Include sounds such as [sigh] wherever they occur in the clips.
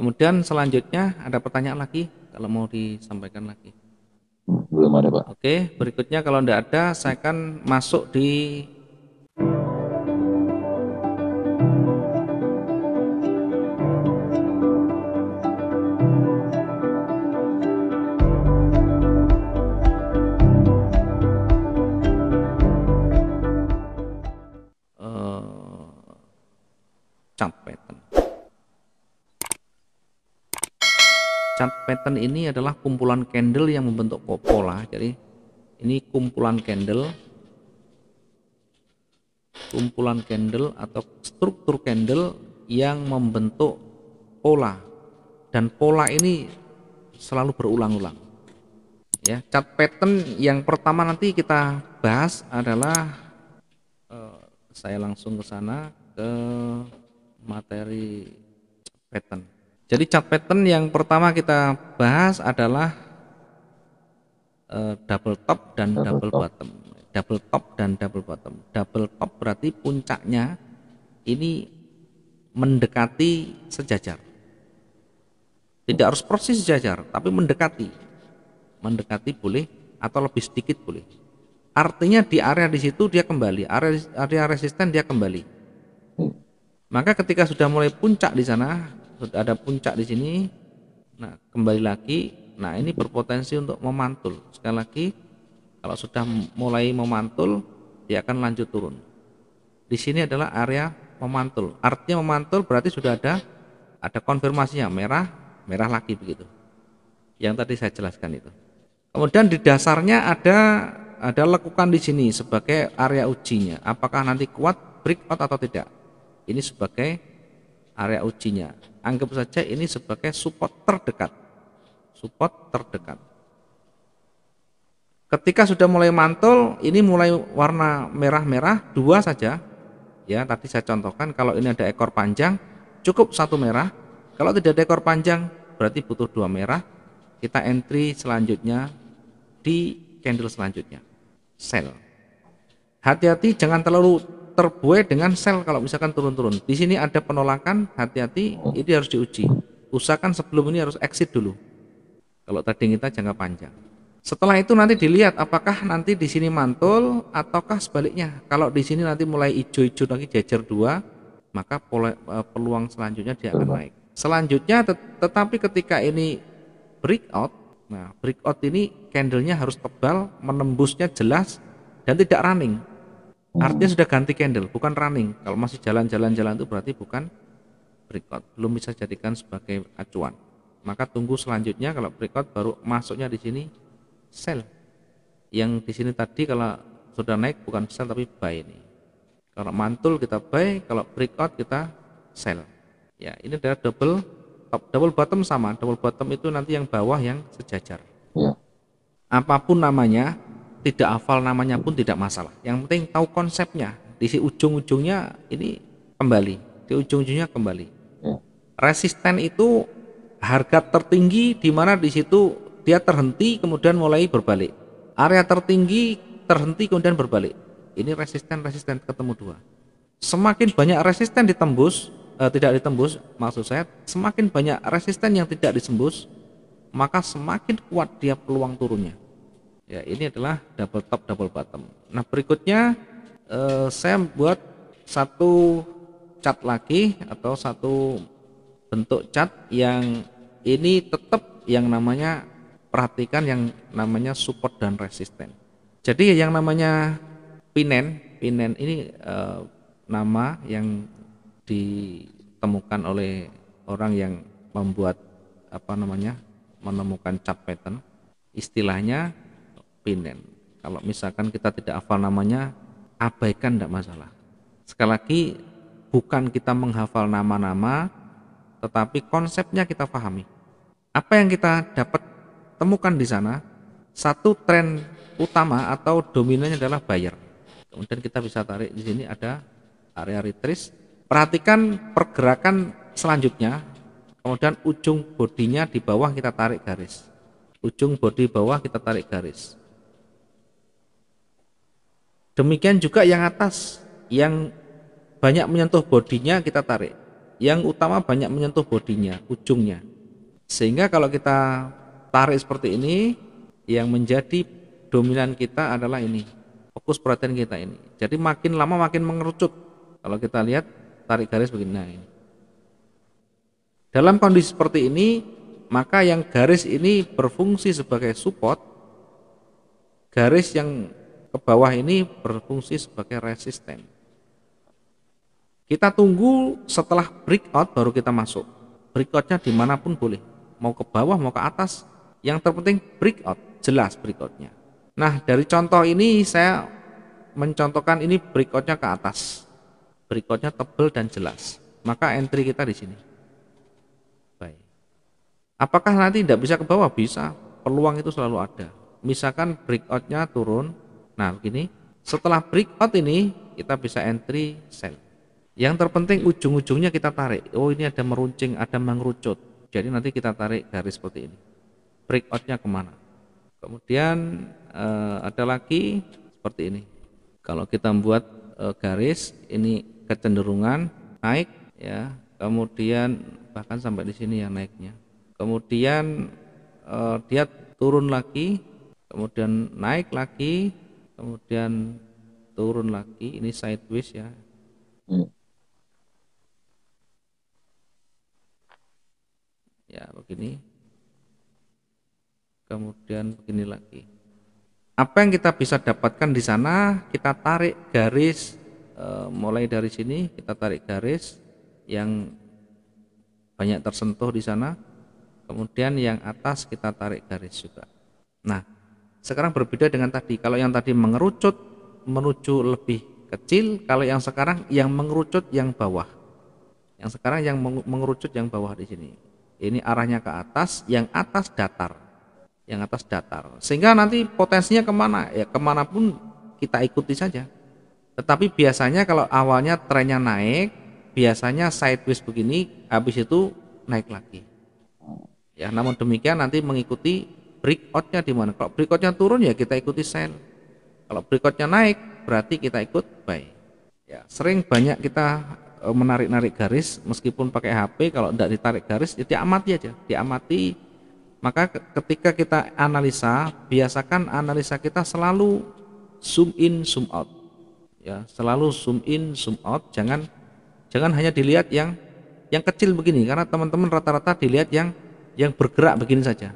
Kemudian selanjutnya ada pertanyaan lagi kalau mau disampaikan lagi. Belum ada, Pak. Oke, berikutnya kalau tidak ada saya akan masuk di pattern ini adalah kumpulan candle yang membentuk pola. Jadi ini kumpulan candle kumpulan candle atau struktur candle yang membentuk pola dan pola ini selalu berulang-ulang. Ya, cat pattern yang pertama nanti kita bahas adalah eh, saya langsung ke sana ke materi pattern. Jadi chart pattern yang pertama kita bahas adalah uh, double top dan double, double top. bottom. Double top dan double bottom. Double top berarti puncaknya ini mendekati sejajar. Tidak harus persis sejajar, tapi mendekati. Mendekati boleh atau lebih sedikit boleh. Artinya di area di situ dia kembali, area area resisten dia kembali. Hmm. Maka ketika sudah mulai puncak di sana, ada puncak di sini nah kembali lagi nah ini berpotensi untuk memantul sekali lagi kalau sudah mulai memantul dia akan lanjut turun di sini adalah area memantul artinya memantul berarti sudah ada ada konfirmasinya merah merah lagi begitu yang tadi saya jelaskan itu kemudian di dasarnya ada ada lekukan di sini sebagai area ujinya apakah nanti kuat breakout atau tidak ini sebagai area ujinya. Anggap saja ini sebagai support terdekat. Support terdekat. Ketika sudah mulai mantul, ini mulai warna merah-merah, dua saja. Ya, tadi saya contohkan kalau ini ada ekor panjang, cukup satu merah. Kalau tidak ada ekor panjang, berarti butuh dua merah. Kita entry selanjutnya di candle selanjutnya. Sell. Hati-hati jangan terlalu terbuai dengan sel kalau misalkan turun-turun. Di sini ada penolakan, hati-hati, oh. ini harus diuji. Usahakan sebelum ini harus exit dulu. Kalau tadi kita jangka panjang. Setelah itu nanti dilihat apakah nanti di sini mantul ataukah sebaliknya. Kalau di sini nanti mulai hijau-hijau lagi jajar dua, maka e, peluang selanjutnya dia akan naik. Selanjutnya tetapi ketika ini breakout, nah breakout ini candlenya harus tebal, menembusnya jelas dan tidak running. Oh. Artinya sudah ganti candle, bukan running. Kalau masih jalan-jalan-jalan itu berarti bukan breakout, belum bisa jadikan sebagai acuan. Maka tunggu selanjutnya kalau breakout baru masuknya di sini sell. Yang di sini tadi kalau sudah naik bukan sell tapi buy ini. Kalau mantul kita buy, kalau breakout kita sell. Ya, ini adalah double top, double bottom sama. Double bottom itu nanti yang bawah yang sejajar. Ya. Apapun namanya, tidak hafal namanya pun tidak masalah. Yang penting tahu konsepnya. Di si ujung-ujungnya ini kembali, di ujung-ujungnya kembali. Ya. Resisten itu harga tertinggi di mana di situ dia terhenti kemudian mulai berbalik. Area tertinggi terhenti kemudian berbalik. Ini resisten-resisten ketemu dua. Semakin banyak resisten ditembus, eh, tidak ditembus, maksud saya semakin banyak resisten yang tidak disembus, maka semakin kuat dia peluang turunnya. Ya, ini adalah double top double bottom. Nah, berikutnya eh, saya buat satu cat lagi atau satu bentuk cat yang ini tetap yang namanya perhatikan yang namanya support dan resisten. Jadi yang namanya pinen, pinen ini eh, nama yang ditemukan oleh orang yang membuat apa namanya menemukan cat pattern. Istilahnya pinen. Kalau misalkan kita tidak hafal namanya, abaikan tidak masalah. Sekali lagi, bukan kita menghafal nama-nama, tetapi konsepnya kita pahami. Apa yang kita dapat temukan di sana, satu tren utama atau dominannya adalah buyer. Kemudian kita bisa tarik di sini ada area retrace. Perhatikan pergerakan selanjutnya, kemudian ujung bodinya di bawah kita tarik garis. Ujung bodi bawah kita tarik garis Demikian juga yang atas, yang banyak menyentuh bodinya kita tarik. Yang utama banyak menyentuh bodinya, ujungnya. Sehingga kalau kita tarik seperti ini, yang menjadi dominan kita adalah ini. Fokus perhatian kita ini. Jadi makin lama makin mengerucut. Kalau kita lihat tarik garis begini. Nah, ini. Dalam kondisi seperti ini, maka yang garis ini berfungsi sebagai support. Garis yang ke bawah ini berfungsi sebagai resisten. Kita tunggu setelah breakout baru kita masuk. Breakoutnya dimanapun boleh, mau ke bawah mau ke atas. Yang terpenting breakout, jelas breakoutnya. Nah dari contoh ini saya mencontohkan ini breakoutnya ke atas, breakoutnya tebal dan jelas. Maka entry kita di sini. Baik. Apakah nanti tidak bisa ke bawah? Bisa. Peluang itu selalu ada. Misalkan breakoutnya turun, Nah, begini. Setelah breakout ini kita bisa entry sell. Yang terpenting ujung-ujungnya kita tarik. Oh, ini ada meruncing, ada mengerucut. Jadi nanti kita tarik garis seperti ini. Breakoutnya kemana? Kemudian eh, ada lagi seperti ini. Kalau kita membuat eh, garis, ini kecenderungan naik, ya. Kemudian bahkan sampai di sini yang naiknya. Kemudian eh, dia turun lagi, kemudian naik lagi, kemudian turun lagi ini sideways ya hmm. ya begini kemudian begini lagi apa yang kita bisa dapatkan di sana kita tarik garis e, mulai dari sini kita tarik garis yang banyak tersentuh di sana kemudian yang atas kita tarik garis juga nah sekarang berbeda dengan tadi. Kalau yang tadi mengerucut menuju lebih kecil, kalau yang sekarang yang mengerucut yang bawah. Yang sekarang yang mengerucut yang bawah di sini. Ini arahnya ke atas, yang atas datar. Yang atas datar. Sehingga nanti potensinya kemana? Ya kemanapun kita ikuti saja. Tetapi biasanya kalau awalnya trennya naik, biasanya sideways begini, habis itu naik lagi. Ya, namun demikian nanti mengikuti breakoutnya di mana. Kalau breakoutnya turun ya kita ikuti sell. Kalau breakoutnya naik berarti kita ikut buy. Ya, sering banyak kita e, menarik-narik garis meskipun pakai HP kalau tidak ditarik garis ya amati aja diamati maka ketika kita analisa biasakan analisa kita selalu zoom in zoom out ya selalu zoom in zoom out jangan jangan hanya dilihat yang yang kecil begini karena teman-teman rata-rata dilihat yang yang bergerak begini saja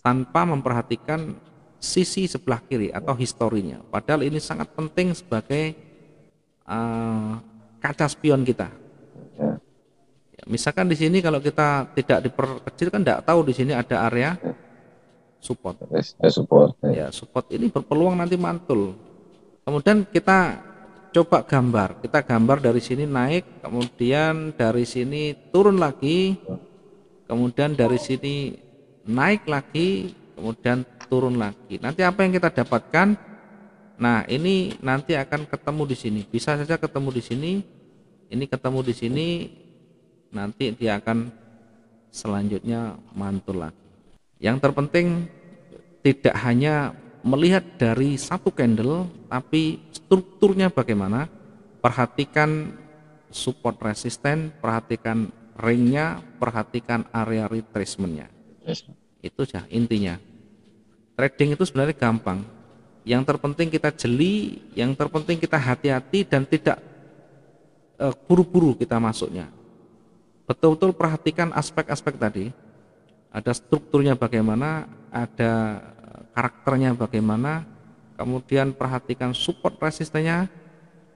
tanpa memperhatikan sisi sebelah kiri atau historinya. Padahal ini sangat penting sebagai uh, kaca spion kita. Ya. ya, misalkan di sini kalau kita tidak diperkecil kan tidak tahu di sini ada area ya. support. support. Ya. ya, support ini berpeluang nanti mantul. Kemudian kita coba gambar. Kita gambar dari sini naik, kemudian dari sini turun lagi, kemudian dari sini naik lagi, kemudian turun lagi. Nanti apa yang kita dapatkan? Nah, ini nanti akan ketemu di sini. Bisa saja ketemu di sini, ini ketemu di sini, nanti dia akan selanjutnya mantul lagi. Yang terpenting tidak hanya melihat dari satu candle, tapi strukturnya bagaimana. Perhatikan support resisten, perhatikan ringnya, perhatikan area retracementnya. Itu saja intinya. Trading itu sebenarnya gampang. Yang terpenting kita jeli, yang terpenting kita hati-hati dan tidak e, buru-buru uh, kita masuknya. Betul-betul perhatikan aspek-aspek tadi. Ada strukturnya bagaimana, ada e, karakternya bagaimana, kemudian perhatikan support resistennya,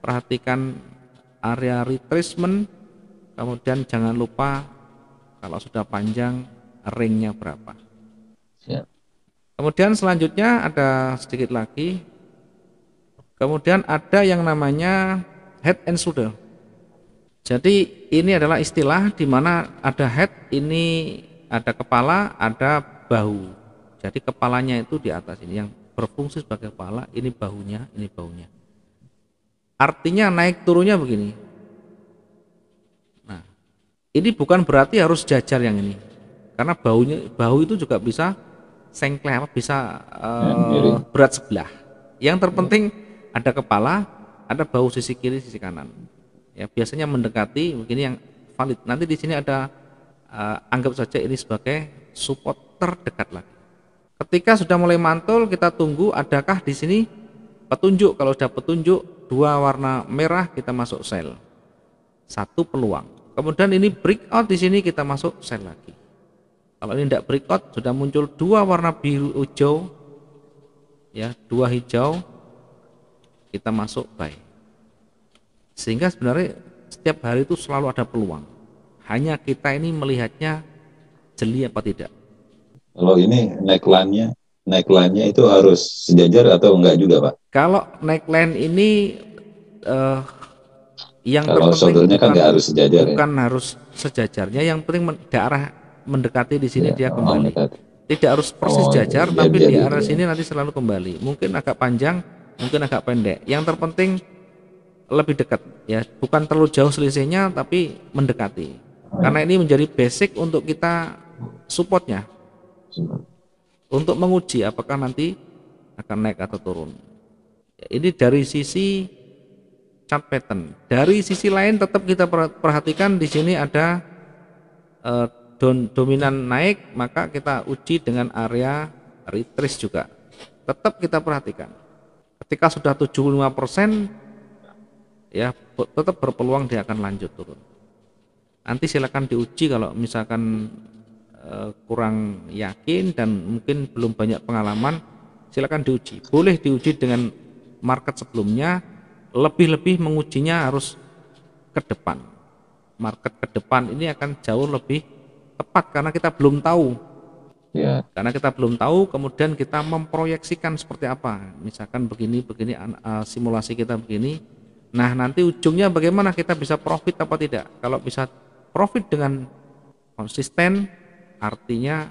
perhatikan area retracement, kemudian jangan lupa kalau sudah panjang ringnya berapa. Siap. Kemudian selanjutnya ada sedikit lagi. Kemudian ada yang namanya head and shoulder. Jadi ini adalah istilah di mana ada head, ini ada kepala, ada bahu. Jadi kepalanya itu di atas ini yang berfungsi sebagai kepala, ini bahunya, ini bahunya. Artinya naik turunnya begini. Nah, ini bukan berarti harus jajar yang ini karena baunya bau itu juga bisa sengklek apa bisa uh, berat sebelah yang terpenting ada kepala ada bau sisi kiri sisi kanan ya biasanya mendekati begini yang valid nanti di sini ada uh, anggap saja ini sebagai support terdekat lagi ketika sudah mulai mantul kita tunggu adakah di sini petunjuk kalau sudah petunjuk dua warna merah kita masuk sel satu peluang kemudian ini breakout di sini kita masuk sel lagi kalau ini tidak berikot sudah muncul dua warna biru hijau ya, dua hijau kita masuk baik Sehingga sebenarnya setiap hari itu selalu ada peluang. Hanya kita ini melihatnya jeli apa tidak. Kalau ini neckline-nya neckline-nya itu harus sejajar atau enggak juga, Pak? Kalau neckline ini uh, yang kalau terpenting kan bukan, harus sejajar ya? bukan ya? harus sejajarnya, yang penting daerah mendekati di sini ya, dia kembali. Oh, Tidak harus persis oh, jajar, ya, tapi ya, di ya. sini nanti selalu kembali. Mungkin agak panjang, mungkin agak pendek. Yang terpenting lebih dekat ya, bukan terlalu jauh selisihnya, tapi mendekati. Oh, iya. Karena ini menjadi basic untuk kita supportnya, untuk menguji apakah nanti akan naik atau turun. Ya, ini dari sisi chart pattern. Dari sisi lain tetap kita perhatikan di sini ada eh, dominan naik maka kita uji dengan area retrace juga tetap kita perhatikan ketika sudah 75% ya tetap berpeluang dia akan lanjut turun nanti silakan diuji kalau misalkan eh, kurang yakin dan mungkin belum banyak pengalaman silakan diuji boleh diuji dengan market sebelumnya lebih-lebih mengujinya harus ke depan market ke depan ini akan jauh lebih tepat karena kita belum tahu. Ya. Karena kita belum tahu, kemudian kita memproyeksikan seperti apa. Misalkan begini, begini, uh, simulasi kita begini. Nah, nanti ujungnya bagaimana kita bisa profit apa tidak? Kalau bisa profit dengan konsisten, artinya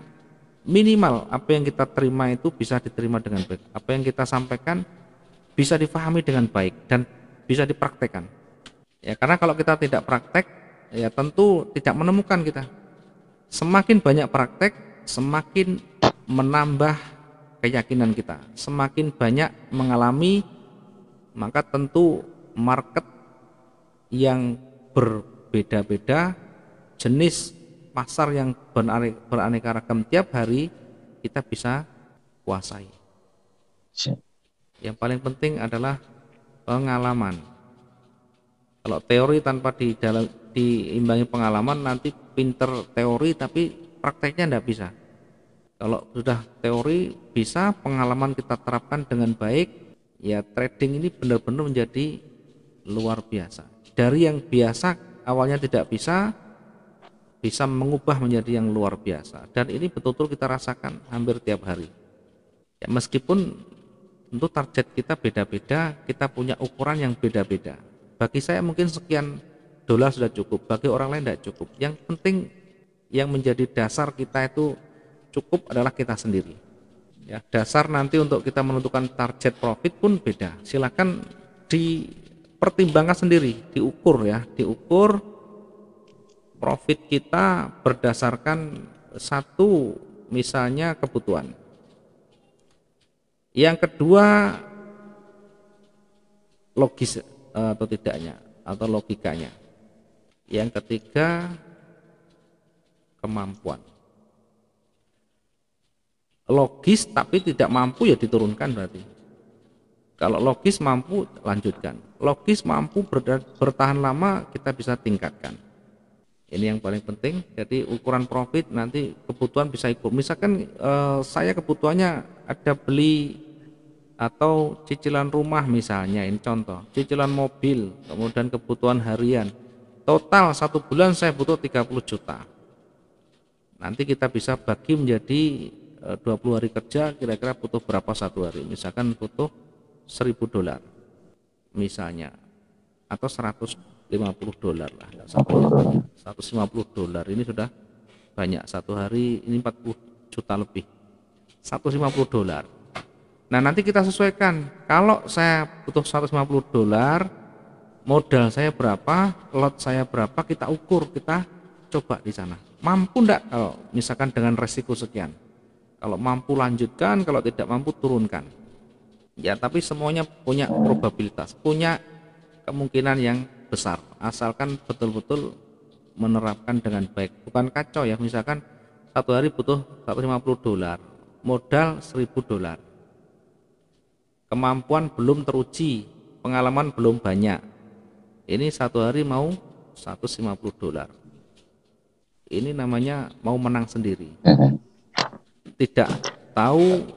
minimal apa yang kita terima itu bisa diterima dengan baik. Apa yang kita sampaikan bisa difahami dengan baik dan bisa dipraktekkan. Ya, karena kalau kita tidak praktek, ya tentu tidak menemukan kita Semakin banyak praktek, semakin menambah keyakinan kita. Semakin banyak mengalami, maka tentu market yang berbeda-beda, jenis pasar yang beraneka ragam tiap hari kita bisa kuasai. Yang paling penting adalah pengalaman. Kalau teori tanpa di dalam diimbangi pengalaman nanti pinter teori tapi prakteknya tidak bisa kalau sudah teori bisa pengalaman kita terapkan dengan baik ya trading ini benar-benar menjadi luar biasa dari yang biasa awalnya tidak bisa bisa mengubah menjadi yang luar biasa dan ini betul-betul kita rasakan hampir tiap hari ya, meskipun untuk target kita beda-beda kita punya ukuran yang beda-beda bagi saya mungkin sekian dolar sudah cukup bagi orang lain tidak cukup yang penting yang menjadi dasar kita itu cukup adalah kita sendiri ya dasar nanti untuk kita menentukan target profit pun beda silahkan dipertimbangkan sendiri diukur ya diukur profit kita berdasarkan satu misalnya kebutuhan yang kedua logis eh, atau tidaknya atau logikanya yang ketiga kemampuan logis tapi tidak mampu ya diturunkan berarti kalau logis mampu lanjutkan logis mampu bertahan lama kita bisa tingkatkan ini yang paling penting jadi ukuran profit nanti kebutuhan bisa ikut misalkan eh, saya kebutuhannya ada beli atau cicilan rumah misalnya ini contoh cicilan mobil kemudian kebutuhan harian total satu bulan saya butuh 30 juta nanti kita bisa bagi menjadi 20 e, hari kerja kira-kira butuh berapa satu hari misalkan butuh 1000 dolar misalnya atau 150 dolar lah 150 dolar ini sudah banyak satu hari ini 40 juta lebih 150 dolar nah nanti kita sesuaikan kalau saya butuh 150 dolar modal saya berapa, lot saya berapa, kita ukur, kita coba di sana. Mampu enggak kalau misalkan dengan resiko sekian. Kalau mampu lanjutkan, kalau tidak mampu turunkan. Ya, tapi semuanya punya probabilitas, punya kemungkinan yang besar. Asalkan betul-betul menerapkan dengan baik. Bukan kacau ya, misalkan satu hari butuh 150 dolar, modal 1000 dolar. Kemampuan belum teruji, pengalaman belum banyak, ini satu hari mau 150 dolar. Ini namanya mau menang sendiri. [laughs] Tidak tahu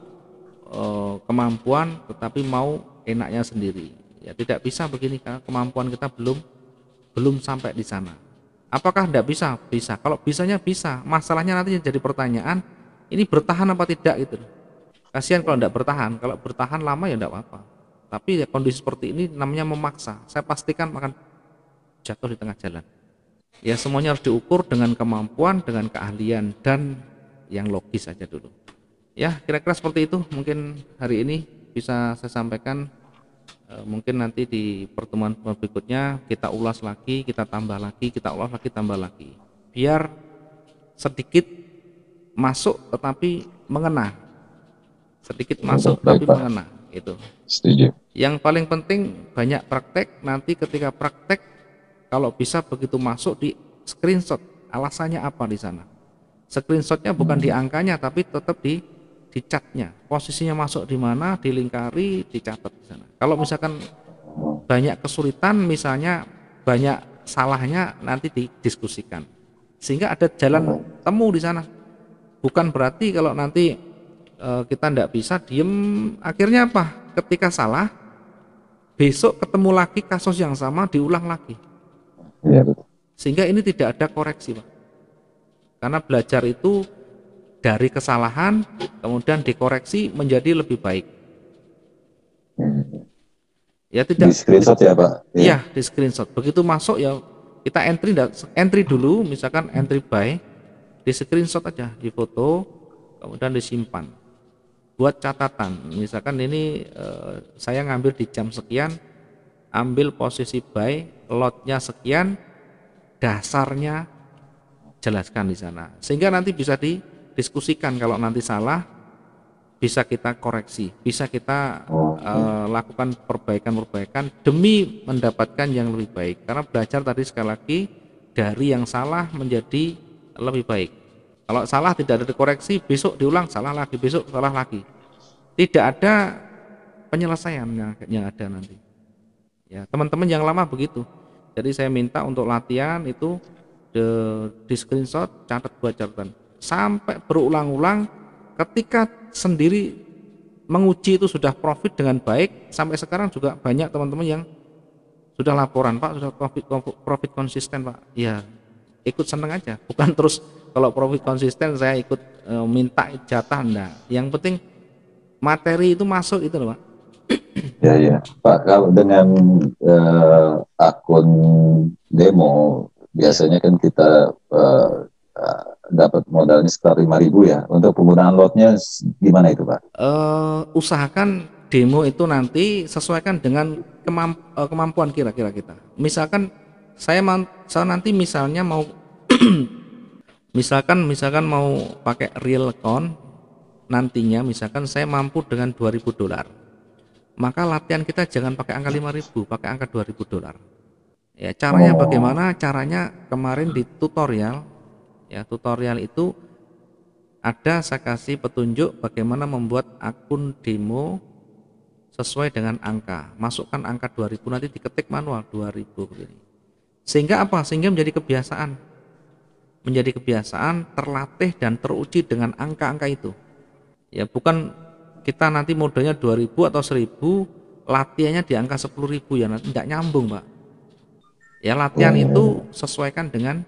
uh, kemampuan tetapi mau enaknya sendiri. Ya tidak bisa begini karena kemampuan kita belum belum sampai di sana. Apakah tidak bisa? Bisa. Kalau bisanya bisa. Masalahnya nanti jadi pertanyaan, ini bertahan apa tidak gitu. Kasihan kalau tidak bertahan. Kalau bertahan lama ya tidak apa-apa tapi ya kondisi seperti ini namanya memaksa. Saya pastikan akan jatuh di tengah jalan. Ya semuanya harus diukur dengan kemampuan, dengan keahlian dan yang logis saja dulu. Ya kira-kira seperti itu mungkin hari ini bisa saya sampaikan. E, mungkin nanti di pertemuan berikutnya kita ulas lagi, kita tambah lagi, kita ulas lagi, tambah lagi. Biar sedikit masuk tetapi mengena. Sedikit masuk tapi mengena itu. Setuju. Yang paling penting banyak praktek nanti ketika praktek kalau bisa begitu masuk di screenshot alasannya apa di sana. Screenshotnya bukan hmm. di angkanya tapi tetap di di catnya posisinya masuk di mana dilingkari dicatat di sana. Kalau misalkan banyak kesulitan misalnya banyak salahnya nanti didiskusikan sehingga ada jalan temu di sana bukan berarti kalau nanti Eh, kita tidak bisa diem akhirnya apa ketika salah besok ketemu lagi kasus yang sama diulang lagi ya, sehingga ini tidak ada koreksi pak karena belajar itu dari kesalahan kemudian dikoreksi menjadi lebih baik ya tidak di screenshot ya pak ya, ya di screenshot begitu masuk ya kita entry entry dulu misalkan entry by di screenshot aja di foto kemudian disimpan buat catatan misalkan ini eh, saya ngambil di jam sekian ambil posisi buy lotnya sekian dasarnya jelaskan di sana sehingga nanti bisa didiskusikan kalau nanti salah bisa kita koreksi bisa kita eh, lakukan perbaikan-perbaikan demi mendapatkan yang lebih baik karena belajar tadi sekali lagi dari yang salah menjadi lebih baik kalau salah tidak ada dikoreksi, besok diulang salah lagi, besok salah lagi tidak ada penyelesaiannya yang ada nanti. Ya, teman-teman yang lama begitu. Jadi saya minta untuk latihan itu the, di screenshot catat buat catatan sampai berulang-ulang ketika sendiri menguji itu sudah profit dengan baik sampai sekarang juga banyak teman-teman yang sudah laporan pak sudah profit profit konsisten pak ya ikut seneng aja bukan terus kalau profit konsisten saya ikut e, minta jatah enggak yang penting materi itu masuk itu loh pak [clears throat] ya ya pak kalau dengan uh, akun demo biasanya kan kita uh, dapat modalnya sekitar lima ribu ya untuk penggunaan lotnya gimana itu pak? Uh, usahakan demo itu nanti sesuaikan dengan kemamp kemampuan kira-kira kita misalkan saya, saya nanti misalnya mau [clears throat] misalkan misalkan mau pakai real account nantinya misalkan saya mampu dengan 2000 dolar maka latihan kita jangan pakai angka 5000 pakai angka 2000 dolar ya caranya oh. bagaimana caranya kemarin di tutorial ya tutorial itu ada saya kasih petunjuk bagaimana membuat akun demo sesuai dengan angka masukkan angka 2000 nanti diketik manual 2000 begini sehingga apa sehingga menjadi kebiasaan menjadi kebiasaan terlatih dan teruji dengan angka-angka itu ya bukan kita nanti modalnya 2000 atau 1000 latihannya di angka 10000 ya tidak nyambung Pak ya latihan hmm. itu sesuaikan dengan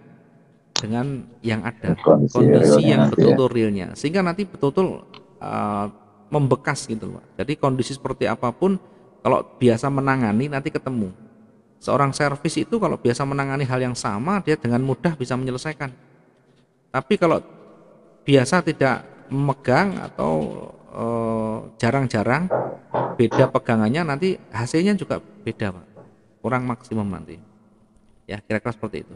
dengan yang ada kondisi, kondisi yang ya. betul-betul ya. realnya sehingga nanti betul-betul uh, membekas gitu Pak jadi kondisi seperti apapun kalau biasa menangani nanti ketemu seorang servis itu kalau biasa menangani hal yang sama dia dengan mudah bisa menyelesaikan tapi kalau biasa tidak memegang atau eh, jarang-jarang e, beda pegangannya nanti hasilnya juga beda pak kurang maksimum nanti ya kira-kira seperti itu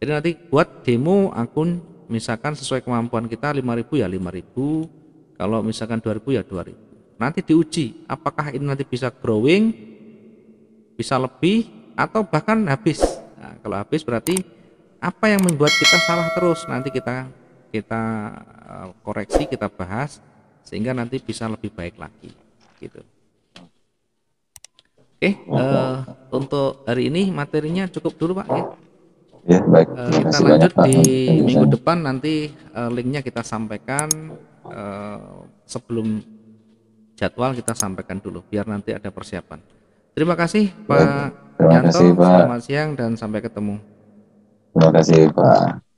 jadi nanti buat demo akun misalkan sesuai kemampuan kita 5000 ya 5000 kalau misalkan 2000 ya 2000 nanti diuji apakah ini nanti bisa growing bisa lebih atau bahkan habis nah, kalau habis berarti apa yang membuat kita salah terus nanti kita kita eh, koreksi, kita bahas sehingga nanti bisa lebih baik lagi gitu. Oke, eh, okay, uh, untuk hari ini materinya cukup dulu Pak ya. Ya, baik. Uh, kita Masih lanjut banyak, di Pak. minggu depan nanti uh, linknya kita sampaikan uh, sebelum jadwal kita sampaikan dulu biar nanti ada persiapan. Terima kasih Pak Terima kasih, Pak. selamat siang dan sampai ketemu. Terima kasih Pak.